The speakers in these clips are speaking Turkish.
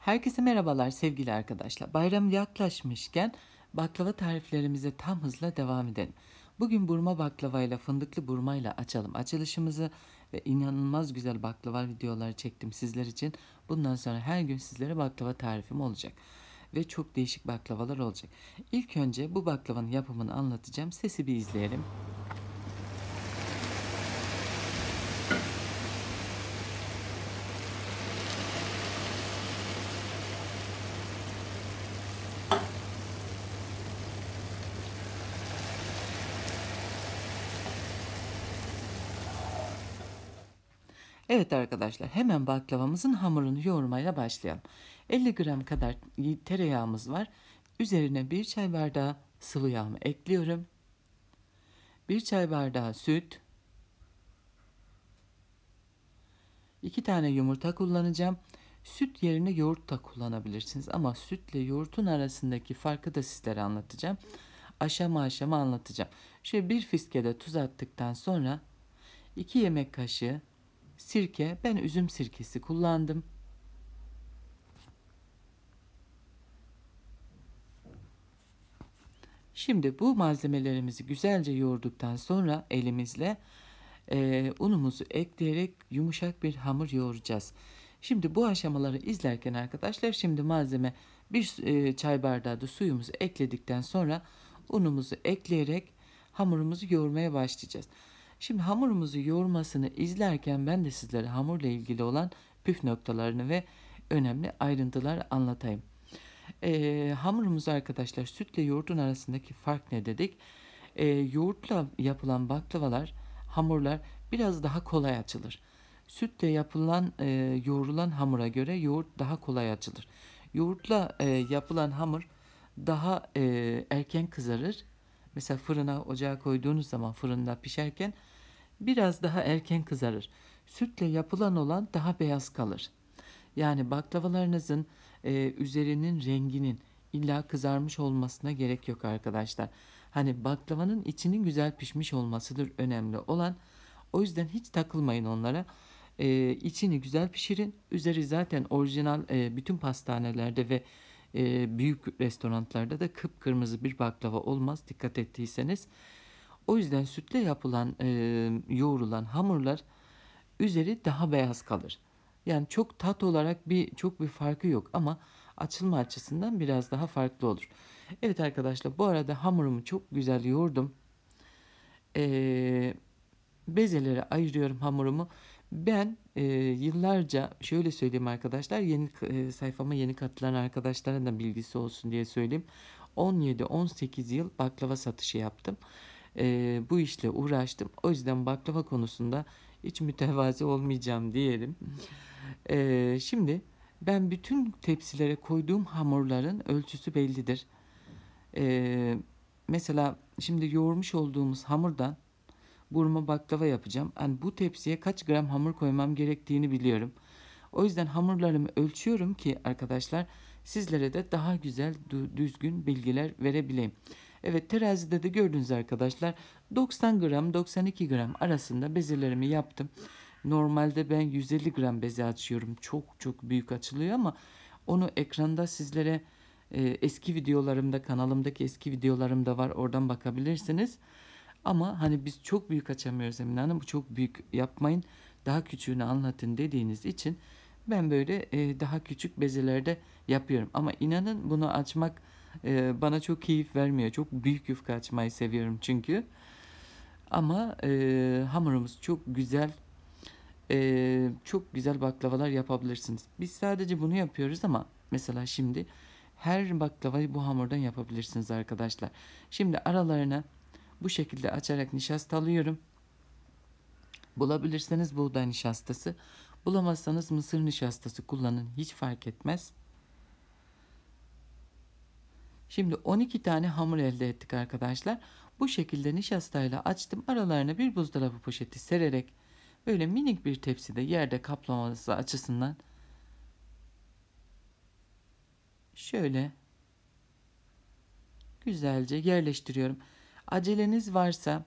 Herkese merhabalar sevgili arkadaşlar. Bayram yaklaşmışken baklava tariflerimize tam hızla devam edelim. Bugün burma baklavayla fındıklı burmayla açalım açılışımızı ve inanılmaz güzel baklava videoları çektim sizler için. Bundan sonra her gün sizlere baklava tarifim olacak ve çok değişik baklavalar olacak. İlk önce bu baklavanın yapımını anlatacağım. Sesi bir izleyelim. Evet arkadaşlar hemen baklavamızın hamurunu yoğurmaya başlayalım. 50 gram kadar tereyağımız var. Üzerine 1 çay bardağı sıvı yağımı ekliyorum. 1 çay bardağı süt. 2 tane yumurta kullanacağım. Süt yerine yoğurt da kullanabilirsiniz ama sütle yoğurtun arasındaki farkı da sizlere anlatacağım. Aşama aşama anlatacağım. Şöyle bir fiske de tuz attıktan sonra 2 yemek kaşığı Sirke, ben üzüm sirkesi kullandım. Şimdi bu malzemelerimizi güzelce yoğurduktan sonra elimizle e, unumuzu ekleyerek yumuşak bir hamur yoğuracağız. Şimdi bu aşamaları izlerken arkadaşlar şimdi malzeme bir e, çay bardağı da suyumuzu ekledikten sonra unumuzu ekleyerek hamurumuzu yoğurmaya başlayacağız. Şimdi hamurumuzu yoğurmasını izlerken ben de sizlere hamurla ilgili olan püf noktalarını ve önemli ayrıntılar anlatayım. Ee, hamurumuzu arkadaşlar sütle yoğurdun arasındaki fark ne dedik? Ee, yoğurtla yapılan baklavalar, hamurlar biraz daha kolay açılır. Sütle yapılan, e, yoğrulan hamura göre yoğurt daha kolay açılır. Yoğurtla e, yapılan hamur daha e, erken kızarır. Mesela fırına, ocağa koyduğunuz zaman fırında pişerken biraz daha erken kızarır. Sütle yapılan olan daha beyaz kalır. Yani baklavalarınızın e, üzerinin renginin illa kızarmış olmasına gerek yok arkadaşlar. Hani baklavanın içinin güzel pişmiş olmasıdır önemli olan. O yüzden hiç takılmayın onlara. E, içini güzel pişirin. Üzeri zaten orijinal e, bütün pastanelerde ve e, büyük restoranlarda da kıpkırmızı bir baklava olmaz dikkat ettiyseniz. O yüzden sütle yapılan e, yoğrulan hamurlar üzeri daha beyaz kalır. Yani çok tat olarak bir çok bir farkı yok ama açılma açısından biraz daha farklı olur. Evet arkadaşlar bu arada hamurumu çok güzel yoğurdum. Ee, bezelere ayırıyorum hamurumu. Ben e, yıllarca şöyle söyleyeyim arkadaşlar yeni e, sayfama yeni katılan arkadaşlara da bilgisi olsun diye söyleyeyim. 17-18 yıl baklava satışı yaptım e, bu işle uğraştım. O yüzden baklava konusunda hiç mütevazi olmayacağım diyelim. E, şimdi ben bütün tepsilere koyduğum hamurların ölçüsü bellidir. E, mesela şimdi yoğurmuş olduğumuz hamurdan burma baklava yapacağım. Yani bu tepsiye kaç gram hamur koymam gerektiğini biliyorum. O yüzden hamurlarımı ölçüyorum ki arkadaşlar sizlere de daha güzel düzgün bilgiler verebileyim. Evet terazide de gördünüz arkadaşlar 90 gram 92 gram arasında bezelerimi yaptım. Normalde ben 150 gram beze açıyorum. Çok çok büyük açılıyor ama onu ekranda sizlere e, eski videolarımda kanalımdaki eski videolarımda var oradan bakabilirsiniz. Ama hani biz çok büyük açamıyoruz Emine Hanım. Bu çok büyük yapmayın. Daha küçüğünü anlatın dediğiniz için ben böyle e, daha küçük bezelerde yapıyorum. Ama inanın bunu açmak e, bana çok keyif vermiyor. Çok büyük yufka açmayı seviyorum çünkü. Ama e, hamurumuz çok güzel. E, çok güzel baklavalar yapabilirsiniz. Biz sadece bunu yapıyoruz ama mesela şimdi her baklavayı bu hamurdan yapabilirsiniz arkadaşlar. Şimdi aralarına bu şekilde açarak nişasta alıyorum. Bulabilirseniz buğday nişastası, bulamazsanız mısır nişastası kullanın. Hiç fark etmez. Şimdi 12 tane hamur elde ettik arkadaşlar. Bu şekilde nişastayla açtım. Aralarına bir buzdolabı poşeti sererek böyle minik bir tepside yerde kaplaması açısından şöyle güzelce yerleştiriyorum. Aceleniz varsa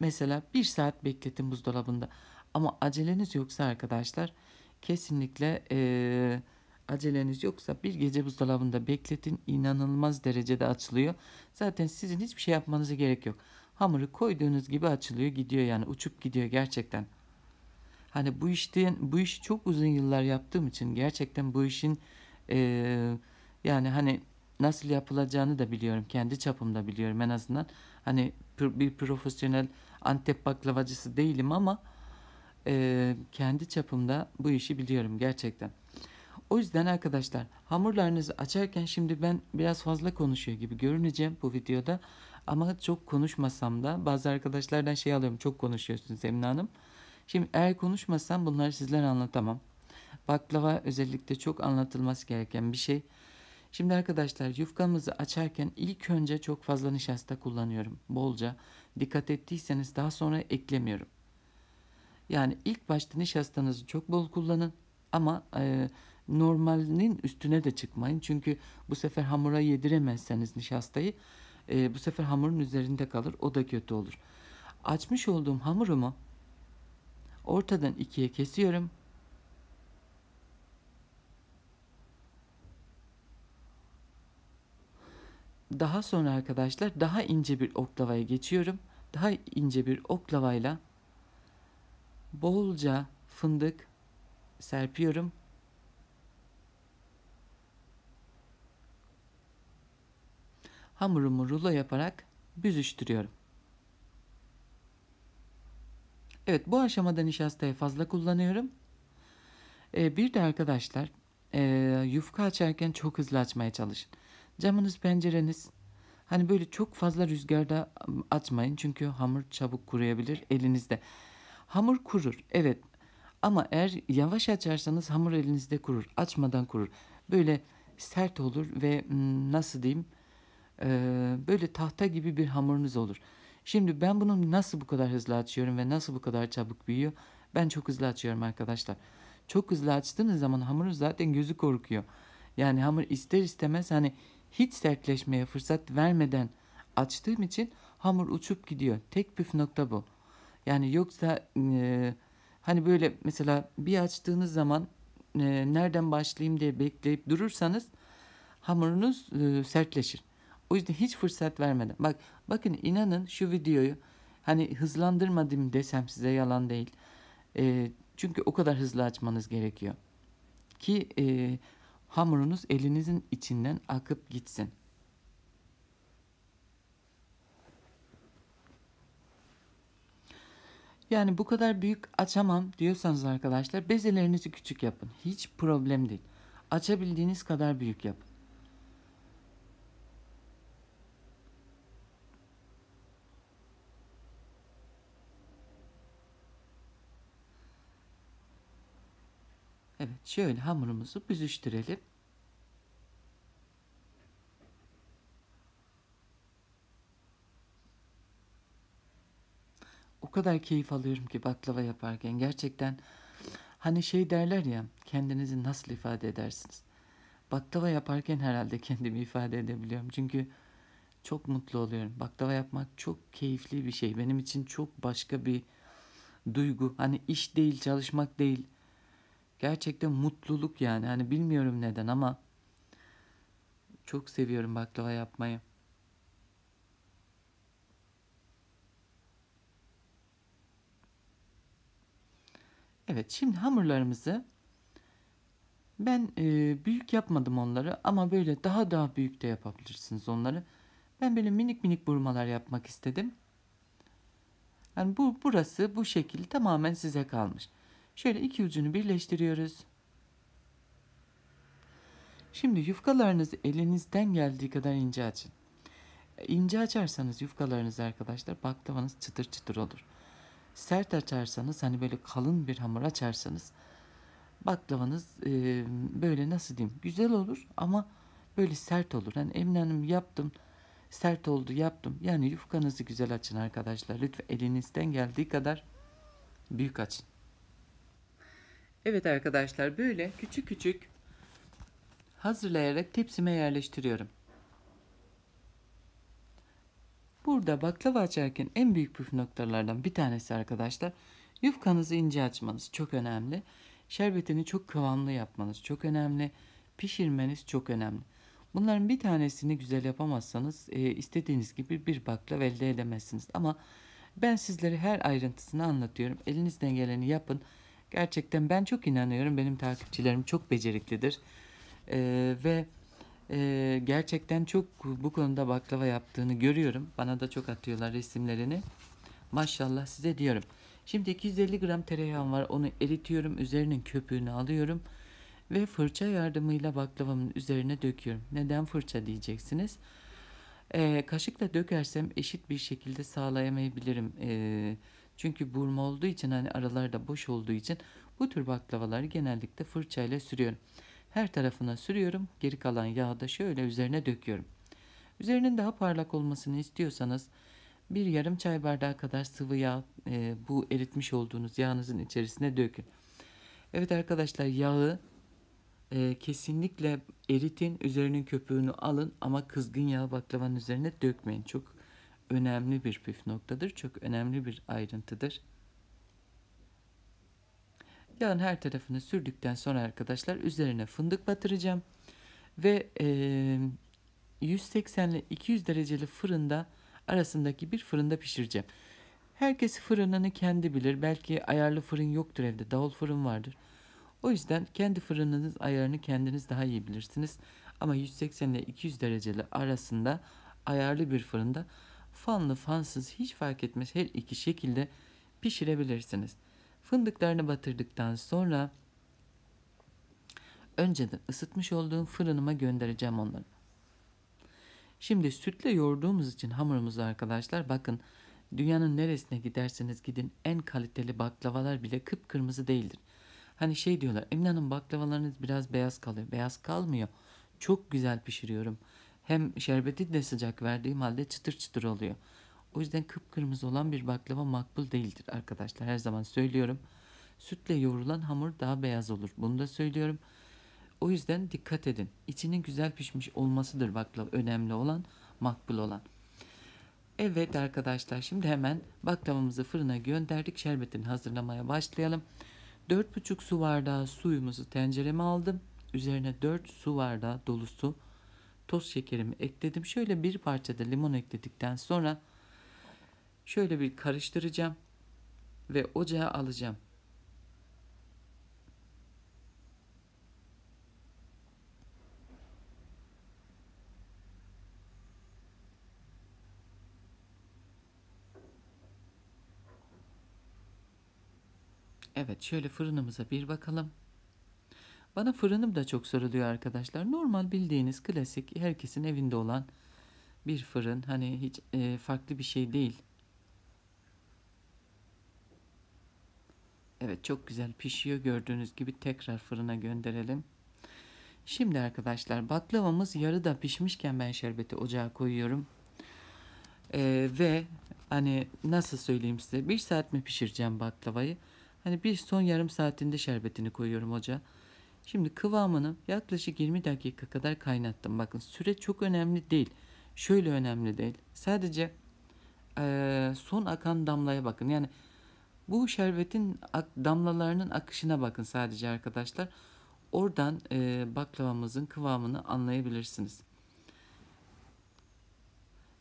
mesela bir saat bekletin buzdolabında. Ama aceleniz yoksa arkadaşlar kesinlikle ee, aceleniz yoksa bir gece buzdolabında bekletin. İnanılmaz derecede açılıyor. Zaten sizin hiçbir şey yapmanıza gerek yok. Hamuru koyduğunuz gibi açılıyor gidiyor yani uçup gidiyor gerçekten. Hani bu işten bu işi çok uzun yıllar yaptığım için gerçekten bu işin ee, yani hani nasıl yapılacağını da biliyorum. Kendi çapımda biliyorum en azından. Hani bir profesyonel Antep baklavacısı değilim ama e, kendi çapımda bu işi biliyorum gerçekten. O yüzden arkadaşlar hamurlarınızı açarken şimdi ben biraz fazla konuşuyor gibi görüneceğim bu videoda. Ama çok konuşmasam da bazı arkadaşlardan şey alıyorum çok konuşuyorsunuz Emine Hanım. Şimdi eğer konuşmasam bunları sizlere anlatamam. Baklava özellikle çok anlatılması gereken bir şey. Şimdi arkadaşlar yufkamızı açarken ilk önce çok fazla nişasta kullanıyorum. Bolca. Dikkat ettiyseniz daha sonra eklemiyorum. Yani ilk başta nişastanızı çok bol kullanın. Ama e, normalinin üstüne de çıkmayın. Çünkü bu sefer hamura yediremezseniz nişastayı e, bu sefer hamurun üzerinde kalır. O da kötü olur. Açmış olduğum hamurumu ortadan ikiye kesiyorum. Daha sonra arkadaşlar daha ince bir oklavaya geçiyorum. Daha ince bir oklavayla bolca fındık serpiyorum hamurumu rulo yaparak büzüştürüyorum. Evet bu aşamada nişastayı fazla kullanıyorum. Ee, bir de arkadaşlar e, yufka açarken çok hızlı açmaya çalışın. Camınız pencereniz hani böyle çok fazla rüzgarda açmayın. Çünkü hamur çabuk kuruyabilir elinizde. Hamur kurur evet ama eğer yavaş açarsanız hamur elinizde kurur. Açmadan kurur. Böyle sert olur ve nasıl diyeyim ee, böyle tahta gibi bir hamurunuz olur. Şimdi ben bunu nasıl bu kadar hızlı açıyorum ve nasıl bu kadar çabuk büyüyor? Ben çok hızlı açıyorum arkadaşlar. Çok hızlı açtığınız zaman hamurun zaten gözü korkuyor. Yani hamur ister istemez hani hiç sertleşmeye fırsat vermeden açtığım için hamur uçup gidiyor. Tek püf nokta bu. Yani yoksa e, hani böyle mesela bir açtığınız zaman e, nereden başlayayım diye bekleyip durursanız hamurunuz e, sertleşir. O yüzden hiç fırsat vermeden. Bak bakın inanın şu videoyu hani hızlandırmadım desem size yalan değil. E, çünkü o kadar hızlı açmanız gerekiyor. Ki e, hamurunuz elinizin içinden akıp gitsin. Yani bu kadar büyük açamam diyorsanız arkadaşlar bezelerinizi küçük yapın. Hiç problem değil. Açabildiğiniz kadar büyük yapın. Evet şöyle hamurumuzu büzüştürelim. O kadar keyif alıyorum ki baklava yaparken gerçekten hani şey derler ya kendinizi nasıl ifade edersiniz? Baklava yaparken herhalde kendimi ifade edebiliyorum. Çünkü çok mutlu oluyorum. Baklava yapmak çok keyifli bir şey. Benim için çok başka bir duygu. Hani iş değil, çalışmak değil. Gerçekten mutluluk yani. Hani bilmiyorum neden ama çok seviyorum baklava yapmayı. Evet şimdi hamurlarımızı ben e, büyük yapmadım onları ama böyle daha daha büyük de yapabilirsiniz onları. Ben böyle minik minik burmalar yapmak istedim. Yani bu burası bu şekil tamamen size kalmış. Şöyle iki ucunu birleştiriyoruz. Şimdi yufkalarınızı elinizden geldiği kadar ince açın. E, ince açarsanız yufkalarınız arkadaşlar baklavanız çıtır çıtır olur. Sert açarsanız hani böyle kalın bir hamur açarsanız baklavanız e, böyle nasıl diyeyim güzel olur ama böyle sert olur. Hani Emine Hanım yaptım sert oldu yaptım. Yani yufkanızı güzel açın arkadaşlar. Lütfen elinizden geldiği kadar büyük açın. Evet arkadaşlar böyle küçük küçük hazırlayarak tepsime yerleştiriyorum. Burada baklava açarken en büyük püf noktalardan bir tanesi arkadaşlar yufkanızı ince açmanız çok önemli. Şerbetini çok kıvamlı yapmanız çok önemli. Pişirmeniz çok önemli. Bunların bir tanesini güzel yapamazsanız e, istediğiniz gibi bir baklava elde edemezsiniz. Ama ben sizlere her ayrıntısını anlatıyorum. Elinizden geleni yapın. Gerçekten ben çok inanıyorum. Benim takipçilerim çok beceriklidir. Ee, ve e, gerçekten çok bu konuda baklava yaptığını görüyorum. Bana da çok atıyorlar resimlerini. Maşallah size diyorum. Şimdi 250 gram tereyağım var. Onu eritiyorum. Üzerinin köpüğünü alıyorum. Ve fırça yardımıyla baklavamın üzerine döküyorum. Neden fırça diyeceksiniz. Ee, kaşıkla dökersem eşit bir şekilde sağlayamayabilirim. Ee, çünkü burma olduğu için hani aralarda boş olduğu için bu tür baklavaları genellikle fırçayla sürüyorum. Her tarafına sürüyorum. Geri kalan yağı da şöyle üzerine döküyorum. Üzerinin daha parlak olmasını istiyorsanız bir yarım çay bardağı kadar sıvı yağ e, bu eritmiş olduğunuz yağınızın içerisine dökün. Evet arkadaşlar yağı e, kesinlikle eritin. Üzerinin köpüğünü alın ama kızgın yağı baklavanın üzerine dökmeyin. Çok önemli bir püf noktadır. Çok önemli bir ayrıntıdır. Yağın her tarafını sürdükten sonra arkadaşlar üzerine fındık batıracağım. Ve 180 ile 200 dereceli fırında arasındaki bir fırında pişireceğim. Herkes fırınını kendi bilir. Belki ayarlı fırın yoktur evde. Davul fırın vardır. O yüzden kendi fırınınız ayarını kendiniz daha iyi bilirsiniz. Ama 180 ile 200 dereceli arasında ayarlı bir fırında fanlı fansız hiç fark etmez her iki şekilde pişirebilirsiniz. Fındıklarını batırdıktan sonra önceden ısıtmış olduğum fırınıma göndereceğim onları. Şimdi sütle yoğurduğumuz için hamurumuzu arkadaşlar bakın dünyanın neresine giderseniz gidin en kaliteli baklavalar bile kıpkırmızı değildir. Hani şey diyorlar Emine Hanım baklavalarınız biraz beyaz kalıyor. Beyaz kalmıyor. Çok güzel pişiriyorum.'' Hem şerbeti de sıcak verdiğim halde çıtır çıtır oluyor. O yüzden kıpkırmızı olan bir baklava makbul değildir arkadaşlar. Her zaman söylüyorum. Sütle yoğrulan hamur daha beyaz olur. Bunu da söylüyorum. O yüzden dikkat edin. İçinin güzel pişmiş olmasıdır baklava önemli olan, makbul olan. Evet arkadaşlar şimdi hemen baklavamızı fırına gönderdik. Şerbetini hazırlamaya başlayalım. 4,5 su bardağı suyumuzu tencereme aldım. Üzerine 4 su bardağı dolusu toz şekerimi ekledim. Şöyle bir parça da limon ekledikten sonra şöyle bir karıştıracağım ve ocağa alacağım. Evet şöyle fırınımıza bir bakalım. Bana fırınım da çok soruluyor arkadaşlar. Normal bildiğiniz klasik herkesin evinde olan bir fırın. Hani hiç e, farklı bir şey değil. Evet çok güzel pişiyor gördüğünüz gibi tekrar fırına gönderelim. Şimdi arkadaşlar baklavamız yarı da pişmişken ben şerbeti ocağa koyuyorum. Ee, ve hani nasıl söyleyeyim size bir saat mi pişireceğim baklavayı? Hani bir son yarım saatinde şerbetini koyuyorum ocağa. Şimdi kıvamını yaklaşık 20 dakika kadar kaynattım. Bakın süre çok önemli değil. Şöyle önemli değil. Sadece e, son akan damlaya bakın. Yani bu şerbetin damlalarının akışına bakın sadece arkadaşlar. Oradan e, baklavamızın kıvamını anlayabilirsiniz.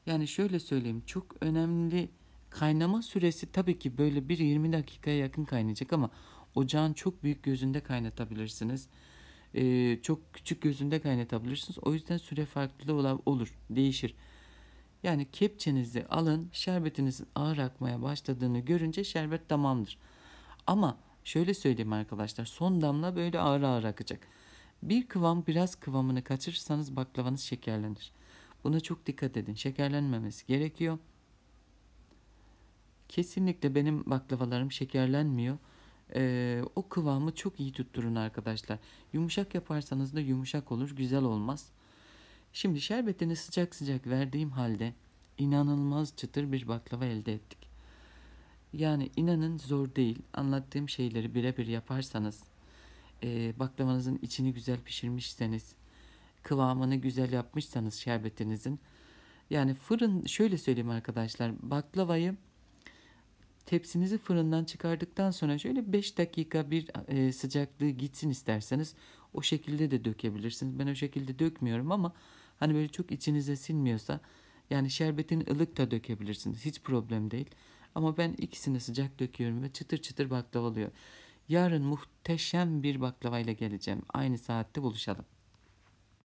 Yani şöyle söyleyeyim çok önemli kaynama süresi tabii ki böyle bir 20 dakikaya yakın kaynayacak ama Ocağın çok büyük gözünde kaynatabilirsiniz. Ee, çok küçük gözünde kaynatabilirsiniz. O yüzden süre farklılığı olur. Değişir. Yani kepçenizi alın şerbetinizin ağır akmaya başladığını görünce şerbet tamamdır. Ama şöyle söyleyeyim arkadaşlar son damla böyle ağır ağır akacak. Bir kıvam biraz kıvamını kaçırırsanız baklavanız şekerlenir. Buna çok dikkat edin. Şekerlenmemesi gerekiyor. Kesinlikle benim baklavalarım şekerlenmiyor e, o kıvamı çok iyi tutturun arkadaşlar. Yumuşak yaparsanız da yumuşak olur güzel olmaz. Şimdi şerbetini sıcak sıcak verdiğim halde inanılmaz çıtır bir baklava elde ettik. Yani inanın zor değil. Anlattığım şeyleri birebir yaparsanız, e, baklavanızın içini güzel pişirmişseniz, kıvamını güzel yapmışsanız şerbetinizin. Yani fırın şöyle söyleyeyim arkadaşlar baklavayı Tepsinizi fırından çıkardıktan sonra şöyle 5 dakika bir e, sıcaklığı gitsin isterseniz o şekilde de dökebilirsiniz. Ben o şekilde dökmüyorum ama hani böyle çok içinize sinmiyorsa yani şerbetin ılık da dökebilirsiniz. Hiç problem değil. Ama ben ikisini sıcak döküyorum ve çıtır çıtır baklava oluyor. Yarın muhteşem bir baklavayla geleceğim. Aynı saatte buluşalım.